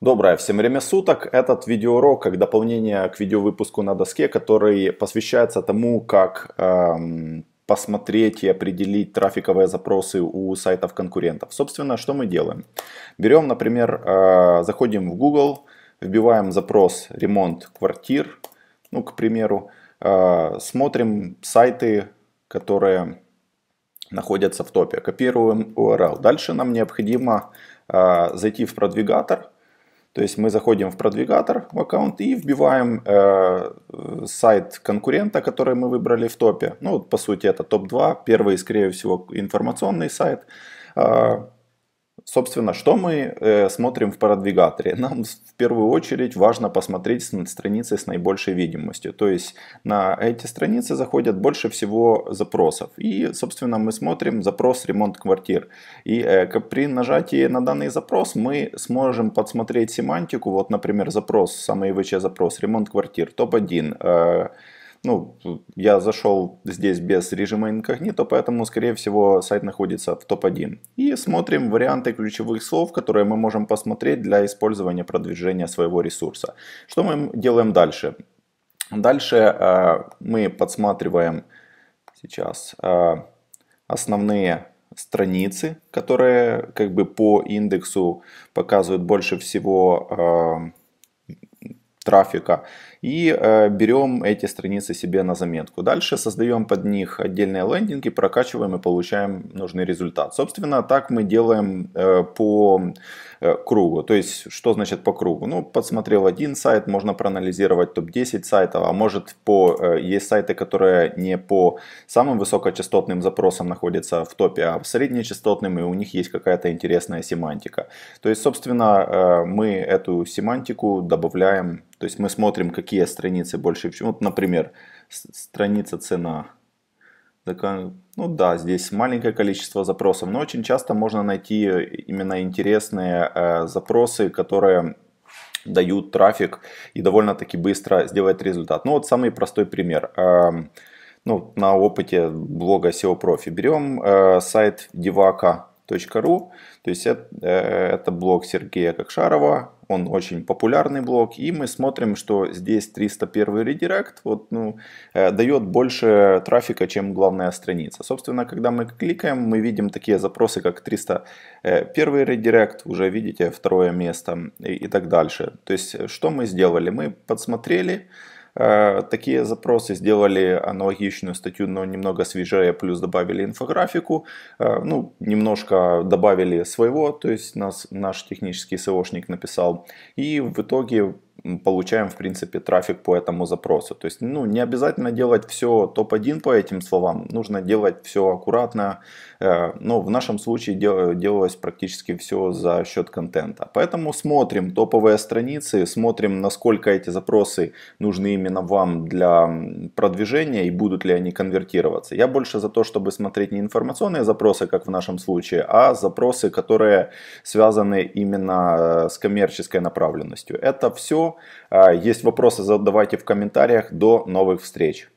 Доброе всем время суток. Этот видеоурок как дополнение к видеовыпуску на доске, который посвящается тому, как эм, посмотреть и определить трафиковые запросы у сайтов конкурентов. Собственно, что мы делаем? Берем, например, э, заходим в Google, вбиваем запрос «ремонт квартир», ну, к примеру, э, смотрим сайты, которые находятся в топе, копируем URL. Дальше нам необходимо э, зайти в продвигатор – то есть мы заходим в продвигатор в аккаунт и вбиваем э, сайт конкурента, который мы выбрали в топе. Ну, по сути, это топ-2. Первый, скорее всего, информационный сайт. Э, Собственно, что мы э, смотрим в парадвигаторе? Нам в первую очередь важно посмотреть страницы с наибольшей видимостью. То есть на эти страницы заходят больше всего запросов. И, собственно, мы смотрим запрос ремонт квартир. И э, при нажатии на данный запрос мы сможем подсмотреть семантику. Вот, например, запрос, самый ВЧ запрос, ремонт квартир, топ-1. Э, ну, я зашел здесь без режима инкогнито, поэтому, скорее всего, сайт находится в топ-1. И смотрим варианты ключевых слов, которые мы можем посмотреть для использования продвижения своего ресурса. Что мы делаем дальше? Дальше э, мы подсматриваем сейчас э, основные страницы, которые как бы по индексу показывают больше всего а, трафика и э, берем эти страницы себе на заметку. Дальше создаем под них отдельные лендинги, прокачиваем и получаем нужный результат. Собственно, так мы делаем э, по Э, кругу. То есть, что значит по кругу? Ну, подсмотрел один сайт, можно проанализировать топ-10 сайтов, а может по... Э, есть сайты, которые не по самым высокочастотным запросам находятся в топе, а среднечастотным, и у них есть какая-то интересная семантика. То есть, собственно, э, мы эту семантику добавляем, то есть мы смотрим, какие страницы больше Вот, например, страница цена ну да, здесь маленькое количество запросов, но очень часто можно найти именно интересные э, запросы, которые дают трафик и довольно-таки быстро сделать результат. Ну вот самый простой пример. Эм, ну, на опыте блога SEO Profi берем э, сайт divaca.ru, то есть это, э, это блог Сергея Кокшарова, он очень популярный блок, и мы смотрим, что здесь 301 редирект вот, ну, э, дает больше трафика, чем главная страница. Собственно, когда мы кликаем, мы видим такие запросы, как 301 редирект, уже видите второе место и, и так дальше. То есть, что мы сделали? Мы подсмотрели, Э, такие запросы сделали аналогичную статью, но немного свежее, плюс добавили инфографику, э, ну, немножко добавили своего, то есть нас, наш технический СОшник написал, и в итоге получаем, в принципе, трафик по этому запросу. То есть, ну, не обязательно делать все топ-1 по этим словам, нужно делать все аккуратно. Э, но в нашем случае делалось практически все за счет контента. Поэтому смотрим топовые страницы, смотрим, насколько эти запросы нужны именно вам для продвижения и будут ли они конвертироваться. Я больше за то, чтобы смотреть не информационные запросы, как в нашем случае, а запросы, которые связаны именно э, с коммерческой направленностью. Это все а, есть вопросы задавайте в комментариях. До новых встреч!